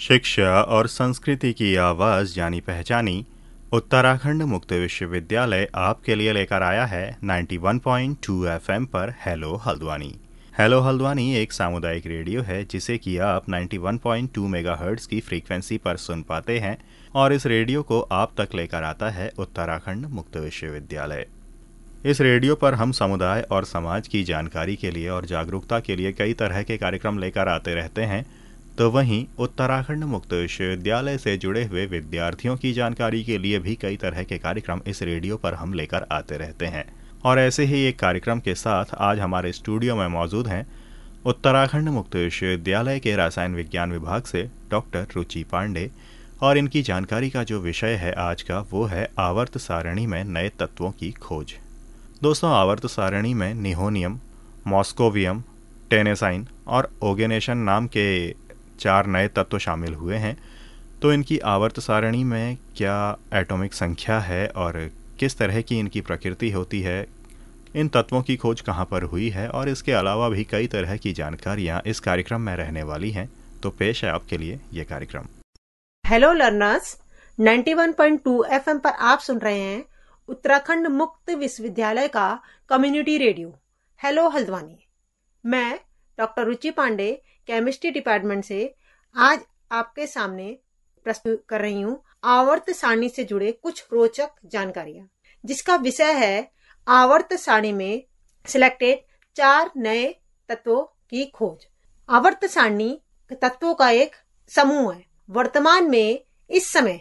शिक्षा और संस्कृति की आवाज जानी पहचानी उत्तराखंड मुक्त विश्वविद्यालय आपके लिए लेकर आया है 91.2 एफएम पर हेलो हल्द्वानी हेलो हल्द्वानी एक सामुदायिक रेडियो है जिसे कि आप 91.2 मेगाहर्ट्ज़ की फ्रीक्वेंसी पर सुन पाते हैं और इस रेडियो को आप तक लेकर आता है उत्तराखंड मुक्त विश्वविद्यालय इस रेडियो पर हम समुदाय और समाज की जानकारी के लिए और जागरूकता के लिए कई तरह के कार्यक्रम लेकर आते रहते हैं तो वहीं उत्तराखंड मुक्त विश्वविद्यालय से जुड़े हुए विद्यार्थियों की जानकारी के लिए भी कई तरह के कार्यक्रम इस रेडियो पर हम लेकर आते रहते हैं और ऐसे ही एक कार्यक्रम के साथ आज हमारे स्टूडियो में मौजूद हैं उत्तराखंड मुक्त विश्वविद्यालय के रसायन विज्ञान विभाग से डॉक्टर रुचि पांडे और इनकी जानकारी का जो विषय है आज का वो है आवर्त सारणी में नए तत्वों की खोज दोस्तों आवर्त सारणी में निहोनियम मॉस्कोवियम टेनेसाइन और ओगेनेशन नाम के चार नए तत्व शामिल हुए हैं तो इनकी आवर्त सारणी में क्या एटॉमिक संख्या है और किस तरह की इनकी प्रकृति होती है इन तत्वों की खोज कहाँ पर हुई है और इसके अलावा भी कई तरह की जानकारियाँ इस कार्यक्रम में रहने वाली हैं तो पेश है आपके लिए ये कार्यक्रम हेलो लर्नर्स 91.2 एफएम पर आप सुन रहे हैं उत्तराखंड मुक्त विश्वविद्यालय का कम्युनिटी रेडियो हेलो हल्द्वानी मैं doctor Ruchi Pandey chemistry department से आज आपके सामने प्रस्तुत कर रही हूँ आवर्त सारणी से जुड़े कुछ रोचक जानकारियां जिसका विषय है आवर्त सारणी में सिलेक्टेड चार नए तत्वों की खोज आवर्त सारणी तत्वों का एक समूह है वर्तमान में इस समय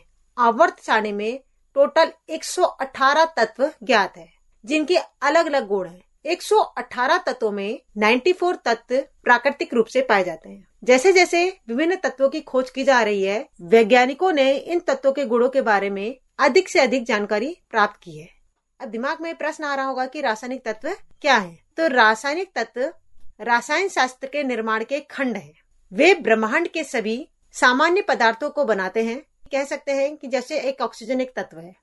आवर्त सारणी में टोटल 118 तत्व ज्ञात है जिनके अलग अलग गुण हैं 118 तत्वों में 94 तत्व प्राकृतिक रूप से पाए जाते हैं जैसे जैसे विभिन्न तत्वों की खोज की जा रही है वैज्ञानिकों ने इन तत्वों के गुणों के बारे में अधिक से अधिक जानकारी प्राप्त की है अब दिमाग में प्रश्न आ रहा होगा कि रासायनिक तत्व क्या है तो रासायनिक तत्व रासायन शास्त्र के निर्माण के खंड है वे ब्रह्मांड के सभी सामान्य पदार्थों को बनाते हैं कह सकते हैं कि जैसे एक ऑक्सीजन एक तत्व है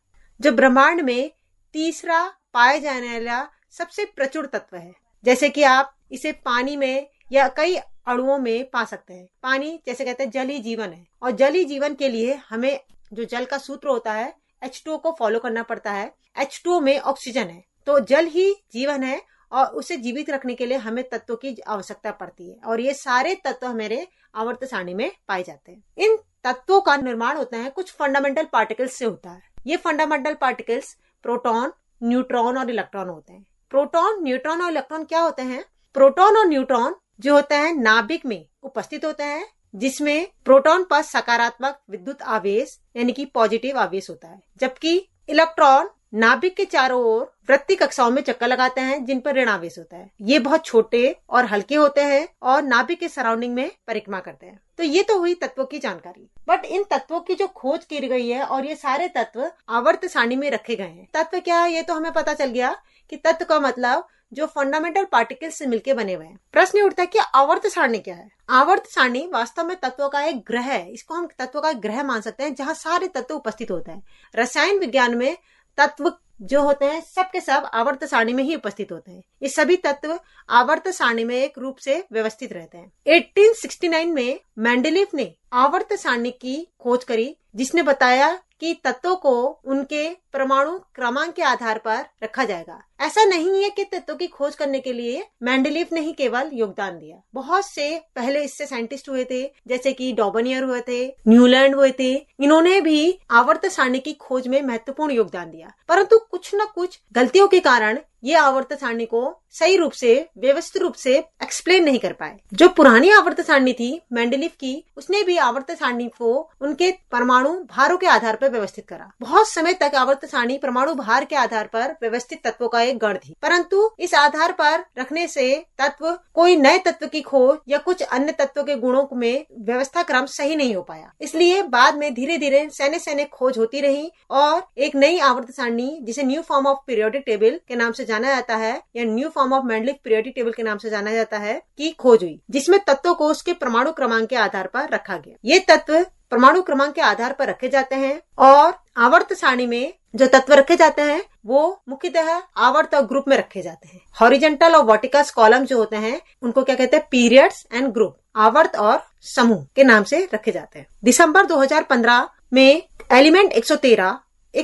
जो ब्रह्मांड में तीसरा पाया जाने वाला सबसे प्रचुर तत्व है जैसे कि आप इसे पानी में या कई अणुओं में पा सकते हैं पानी जैसे कहते हैं जल ही जीवन है और जल ही जीवन के लिए हमें जो जल का सूत्र होता है एच टू को फॉलो करना पड़ता है एच टू में ऑक्सीजन है तो जल ही जीवन है और उसे जीवित रखने के लिए हमें तत्वों की आवश्यकता पड़ती है और ये सारे तत्व हमारे आवर्त सारणी में पाए जाते हैं इन तत्वों का निर्माण होता है कुछ फंडामेंटल पार्टिकल्स से होता है ये फंडामेंटल पार्टिकल्स प्रोटॉन न्यूट्रॉन और इलेक्ट्रॉन होते हैं प्रोटॉन न्यूट्रॉन और इलेक्ट्रॉन क्या होते हैं प्रोटॉन और न्यूट्रॉन जो होता है नाभिक में उपस्थित होता है जिसमें प्रोटॉन पर सकारात्मक विद्युत आवेश यानी कि पॉजिटिव आवेश होता है जबकि इलेक्ट्रॉन नाभिक के चारों ओर वृत्ति कक्षाओं में चक्कर लगाते हैं जिन पर ऋणावेश होता है ये बहुत छोटे और हल्के होते हैं और नाभिक के सराउंडिंग में परिक्रमा करते हैं तो ये तो हुई तत्वों की जानकारी बट इन तत्वों की जो खोज की गई है और ये सारे तत्व आवर्त सारणी में रखे गए हैं तत्व क्या है ये तो हमें पता चल गया कि तत्व का मतलब जो फंडामेंटल पार्टिकल से मिलकर बने हुए हैं प्रश्न उठता है कि आवर्त सारणी क्या है आवर्त सारणी वास्तव में तत्वों का एक ग्रह है इसको हम तत्वों का एक ग्रह मान सकते हैं जहाँ सारे तत्व उपस्थित होते हैं रसायन विज्ञान में तत्व जो होते हैं सबके सब, सब आवर्त सारणी में ही उपस्थित होते हैं ये सभी तत्व आवर्त सारणी में एक रूप से व्यवस्थित रहते हैं 1869 में मैंडलिफ ने आवर्त सारणी की खोज करी जिसने बताया कि तत्वों को उनके परमाणु क्रमांक के आधार पर रखा जाएगा ऐसा नहीं है कि तत्वों की खोज करने के लिए मैंडलीव ने ही केवल योगदान दिया बहुत से पहले इससे साइंटिस्ट हुए थे जैसे कि डॉबनियर हुए थे न्यूलैंड हुए थे इन्होंने भी आवर्त सारणी की खोज में महत्वपूर्ण योगदान दिया परंतु कुछ न कुछ गलतियों के कारण ये आवर्त सारणी को सही रूप से व्यवस्थित रूप से एक्सप्लेन नहीं कर पाए जो पुरानी आवर्त सारणी थी मैंडलिफ की उसने भी आवर्त सारणी को उनके परमाणु भारों के आधार पर व्यवस्थित करा बहुत समय तक आवर्त सारणी परमाणु भार के आधार पर व्यवस्थित तत्वों का एक गण थी परंतु इस आधार पर रखने से तत्व कोई नए तत्व की खोज या कुछ अन्य तत्व के गुणों में व्यवस्था क्रम सही नहीं हो पाया इसलिए बाद में धीरे धीरे सैने सैने खोज होती रही और एक नई आवर्त सारणी जिसे new form of periodic table के नाम से जाना जाता है या new form of Mendeleev periodic table के नाम से जाना जाता है की खोज हुई जिसमें तत्वों को उसके परमाणु क्रमांक के आधार पर रखा गया ये तत्व परमाणु क्रमांक के आधार पर रखे जाते हैं और आवर्त सारणी में जो तत्व रखे जाते हैं वो मुख्यतः आवर्त और ग्रुप में रखे जाते हैं हॉरिजेंटल और वर्टिकल कॉलम जो होते हैं उनको क्या कहते हैं पीरियड्स एंड ग्रुप आवर्त और समूह के नाम से रखे जाते हैं दिसंबर 2015 में एलिमेंट 113,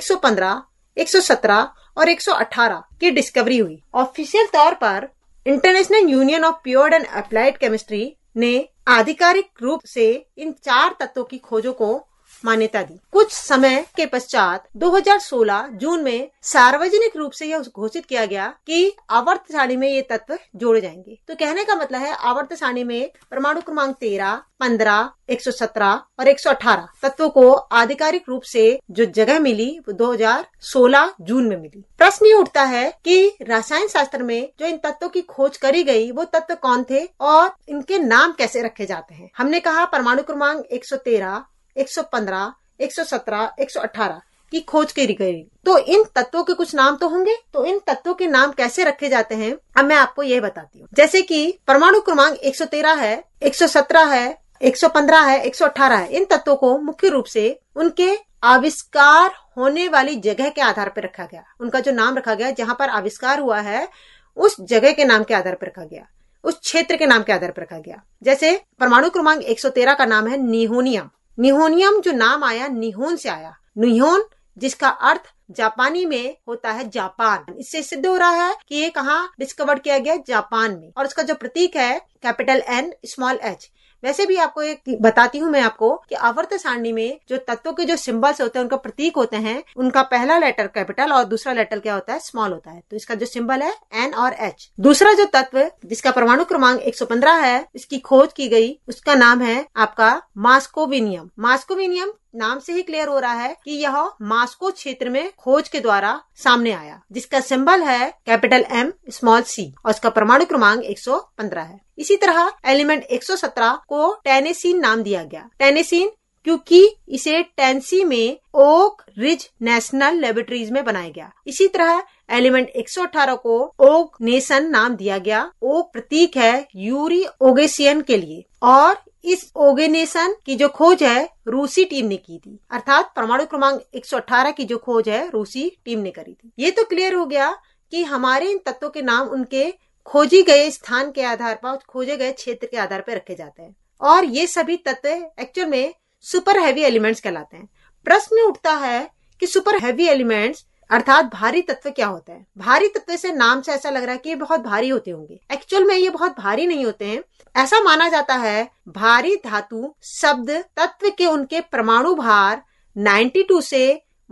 115, 117 और 118 की डिस्कवरी हुई ऑफिशियल तौर पर International Union of Pure and Applied Chemistry ने आधिकारिक रूप से इन चार तत्वों की खोजों को मान्यता दी कुछ समय के पश्चात 2016 जून में सार्वजनिक रूप से यह घोषित किया गया कि आवर्त सारणी में ये तत्व जोड़े जाएंगे तो कहने का मतलब है आवर्त सारणी में परमाणु क्रमांक तेरह पंद्रह 117 और 118 तत्वों को आधिकारिक रूप से जो जगह मिली वो 2016 जून में मिली प्रश्न ये उठता है कि रसायन शास्त्र में जो इन तत्वों की खोज करी गई वो तत्व कौन थे और इनके नाम कैसे रखे जाते हैं हमने कहा परमाणु क्रमांक तेरह एक 117, 118 की खोज करी गई तो इन तत्वों के कुछ नाम तो होंगे तो इन तत्वों के नाम कैसे रखे जाते हैं अब मैं आपको यह बताती हूँ जैसे कि परमाणु क्रमांक 113 है 117 है 115 है 118 है इन तत्वों को मुख्य रूप से उनके आविष्कार होने वाली जगह के आधार पर रखा गया उनका जो नाम रखा गया जहाँ पर आविष्कार हुआ है उस जगह के नाम के आधार पर रखा गया उस क्षेत्र के नाम के आधार पर रखा गया जैसे परमाणु क्रमांक 113 का नाम है निहोनियम निहोनियम जो नाम आया निहोन से आया निहोन जिसका अर्थ जापानी में होता है जापान इससे सिद्ध हो रहा है कि ये कहाँ डिस्कवर किया गया जापान में और उसका जो प्रतीक है कैपिटल एन स्मॉल एच वैसे भी आपको एक बताती हूँ मैं आपको कि आवर्त सारणी में जो तत्वों के जो सिंबल्स होते हैं उनका प्रतीक होते हैं उनका पहला लेटर कैपिटल और दूसरा लेटर क्या होता है स्मॉल होता है तो इसका जो सिंबल है एन और एच दूसरा जो तत्व जिसका परमाणु क्रमांक एक है इसकी खोज की गई उसका नाम है आपका मास्कोविनियम मास्कोविनियम नाम से ही क्लियर हो रहा है कि यह मास्को क्षेत्र में खोज के द्वारा सामने आया जिसका सिंबल है कैपिटल एम स्मॉल सी और इसका परमाणु क्रमांक 115 है इसी तरह एलिमेंट 117 को टेनेसिन नाम दिया गया टेनेसिन क्योंकि इसे टेंसी में ओक रिज नेशनल लेबोरेटरीज में बनाया गया इसी तरह एलिमेंट 118 को ओक नेशन नाम दिया गया ओक प्रतीक है यूरी ओगेसियन के लिए और इस ओगेनेशन की जो खोज है रूसी टीम ने की थी अर्थात परमाणु क्रमांक 118 की जो खोज है रूसी टीम ने करी थी ये तो क्लियर हो गया कि हमारे इन तत्वों के नाम उनके खोजी गए स्थान के आधार पर खोजे गए क्षेत्र के आधार पर रखे जाते हैं और ये सभी तत्व एक्चुअल में सुपर हैवी एलिमेंट्स कहलाते हैं प्रश्न उठता है कि सुपर हैवी एलिमेंट्स अर्थात भारी तत्व क्या होता है भारी तत्व से नाम से ऐसा लग रहा है कि ये बहुत भारी होते होंगे एक्चुअल में ये बहुत भारी नहीं होते हैं ऐसा माना जाता है भारी धातु शब्द तत्व के उनके परमाणु भार 92 से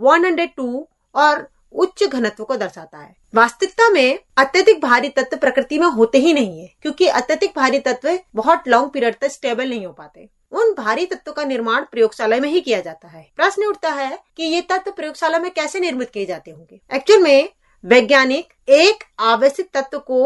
102 और उच्च घनत्व को दर्शाता है वास्तविकता में अत्यधिक भारी तत्व प्रकृति में होते ही नहीं है क्योंकि अत्यधिक भारी तत्व बहुत लॉन्ग पीरियड तक स्टेबल नहीं हो पाते उन भारी तत्वों का निर्माण प्रयोगशाला में ही किया जाता है प्रश्न उठता है कि ये तत्व प्रयोगशाला में कैसे निर्मित किए जाते होंगे एक्चुअल में वैज्ञानिक एक आवश्यक तत्व को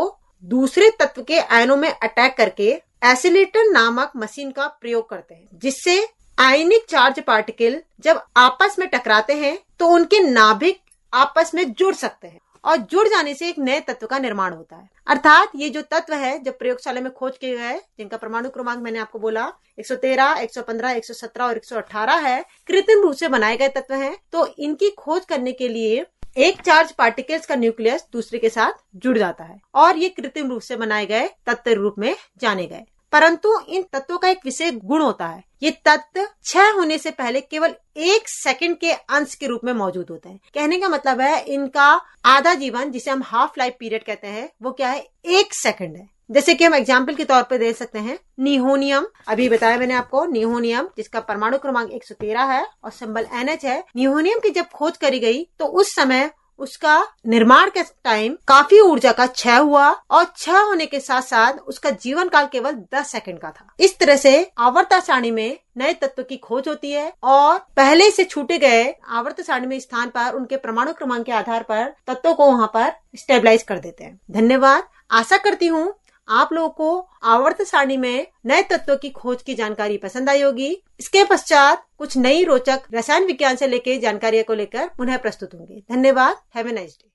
दूसरे तत्व के आयनों में अटैक करके एसिलेटर नामक मशीन का प्रयोग करते हैं जिससे आयनिक चार्ज पार्टिकल जब आपस में टकराते हैं तो उनके नाभिक आपस में जुड़ सकते हैं और जुड़ जाने से एक नए तत्व का निर्माण होता है अर्थात ये जो तत्व है जब प्रयोगशाला में खोज किए गए जिनका परमाणु क्रमांक मैंने आपको बोला 113, 115, 117 और 118 है कृत्रिम रूप से बनाए गए तत्व हैं तो इनकी खोज करने के लिए एक चार्ज पार्टिकल्स का न्यूक्लियस दूसरे के साथ जुड़ जाता है और ये कृत्रिम रूप से बनाए गए तत्व रूप में जाने गए परंतु इन तत्वों का एक विशेष गुण होता है ये तत्व छह होने से पहले केवल एक सेकंड के अंश के रूप में मौजूद होते हैं कहने का मतलब है इनका आधा जीवन जिसे हम हाफ लाइफ पीरियड कहते हैं वो क्या है एक सेकंड है जैसे कि हम एग्जाम्पल के तौर पर दे सकते हैं निहोनियम अभी बताया मैंने आपको निहोनियम जिसका परमाणु क्रमांक 113 है और सिंबल एनएच है निहोनियम की जब खोज करी गई तो उस समय उसका निर्माण के टाइम काफी ऊर्जा का छ हुआ और छह होने के साथ साथ उसका जीवन काल केवल दस सेकंड का था इस तरह से आवर्ता सारणी में नए तत्व की खोज होती है और पहले से छूटे गए आवर्त सारणी में स्थान पर उनके परमाणु क्रमांक के आधार पर तत्वों को वहाँ पर स्टेबलाइज कर देते हैं धन्यवाद आशा करती हूँ आप लोगों को आवर्त सारणी में नए तत्वों की खोज की जानकारी पसंद आई होगी इसके पश्चात कुछ नई रोचक रसायन विज्ञान से लेके जानकारियों को लेकर पुनः प्रस्तुत होंगे धन्यवाद हैव ए नाइस डे